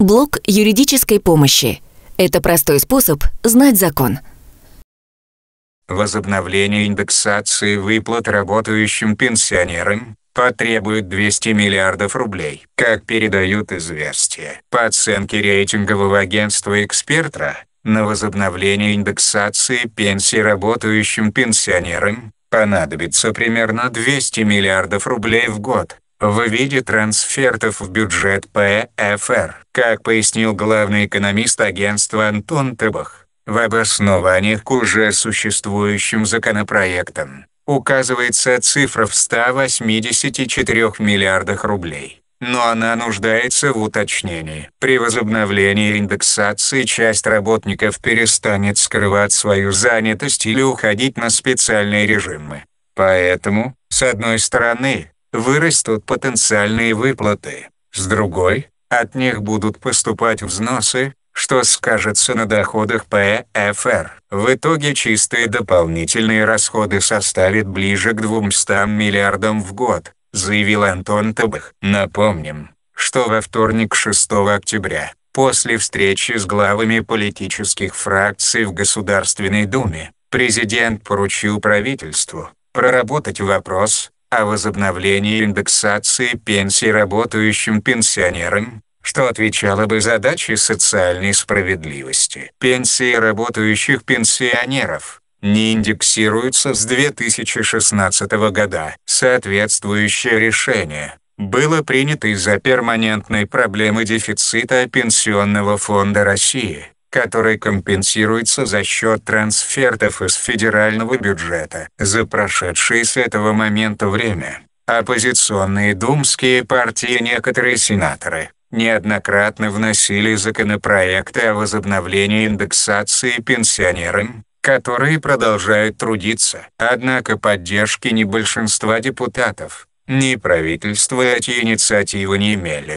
Блок юридической помощи. Это простой способ знать закон. Возобновление индексации выплат работающим пенсионерам потребует 200 миллиардов рублей, как передают известия. По оценке рейтингового агентства «Экспертра», на возобновление индексации пенсий работающим пенсионерам понадобится примерно 200 миллиардов рублей в год в виде трансфертов в бюджет ПФР. Как пояснил главный экономист агентства Антон Тыбах, в обоснованиях к уже существующим законопроектам указывается цифра в 184 миллиардах рублей. Но она нуждается в уточнении. При возобновлении индексации часть работников перестанет скрывать свою занятость или уходить на специальные режимы. Поэтому, с одной стороны, вырастут потенциальные выплаты. С другой, от них будут поступать взносы, что скажется на доходах ПФР. В итоге чистые дополнительные расходы составят ближе к 200 миллиардам в год, заявил Антон Табых. Напомним, что во вторник 6 октября, после встречи с главами политических фракций в Государственной Думе, президент поручил правительству проработать вопрос о возобновлении индексации пенсий работающим пенсионерам, что отвечало бы задаче социальной справедливости. Пенсии работающих пенсионеров не индексируются с 2016 года. Соответствующее решение было принято из-за перманентной проблемы дефицита Пенсионного фонда России который компенсируется за счет трансфертов из федерального бюджета. За прошедшее с этого момента время оппозиционные думские партии и некоторые сенаторы неоднократно вносили законопроекты о возобновлении индексации пенсионерам, которые продолжают трудиться. Однако поддержки ни большинства депутатов, ни правительства эти инициативы не имели.